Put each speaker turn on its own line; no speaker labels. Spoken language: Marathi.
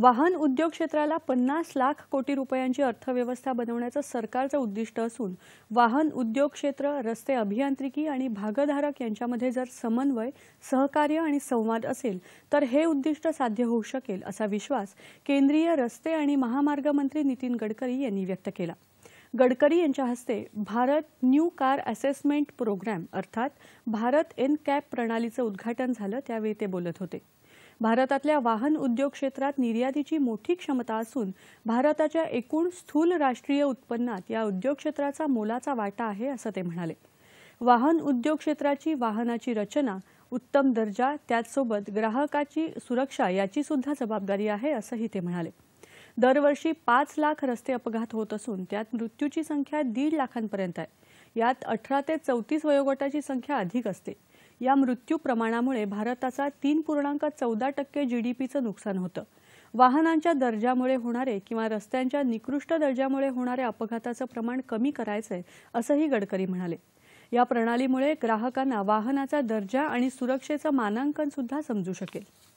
वाहन उद्योग क्षेत्राला पन्नास लाख कोटी रुपयांची अर्थव्यवस्था बनवण्याचं सरकारचं उद्दिष्ट असून वाहन उद्योग क्षेत्र रस्ते अभियांत्रिकी आणि भागधारक यांच्यामध्ये जर समन्वय सहकार्य आणि संवाद असेल तर हे उद्दिष्ट साध्य होऊ शकेल असा विश्वास केंद्रीय रस्ते आणि महामार्ग मंत्री नितीन गडकरी यांनी व्यक्त केला गडकरी यांच्या हस्ते Bharat new car assessment programme अर्थात भारत एन कॅप प्रणालीचं उद्घाटन झालं त्यावेळी ते बोलत होते भारतातल्या वाहन उद्योग क्षेत्रात निर्यातीची मोठी क्षमता असून भारताच्या एकूण स्थूल राष्ट्रीय उत्पन्नात या उद्योग क्षेत्राचा मोलाचा वाटा आहे असं ते म्हणाले वाहन उद्योग क्षेत्राची वाहनाची रचना उत्तम दर्जा त्याचसोबत ग्राहकाची सुरक्षा याची सुद्धा जबाबदारी आहे असंही ते म्हणाले दरवर्षी पाच लाख रस्ते अपघात होत असून त्यात मृत्यूची संख्या दीड लाखांपर्यंत आहे यात अठरा ते चौतीस वयोगटाची संख्या अधिक असते या मृत्यू प्रमाणामुळे भारताचा तीन पूर्णांक चौदा टक्के जीडीपीचं नुकसान होतं वाहनांच्या दर्जामुळे होणारे किंवा रस्त्यांच्या निकृष्ट दर्जामुळे होणाऱ्या अपघाताचं प्रमाण कमी करायचंय असंही गडकरी म्हणाले या प्रणालीमुळे ग्राहकांना वाहनाचा दर्जा आणि सुरक्षेचं मानांकन सुद्धा समजू शकेल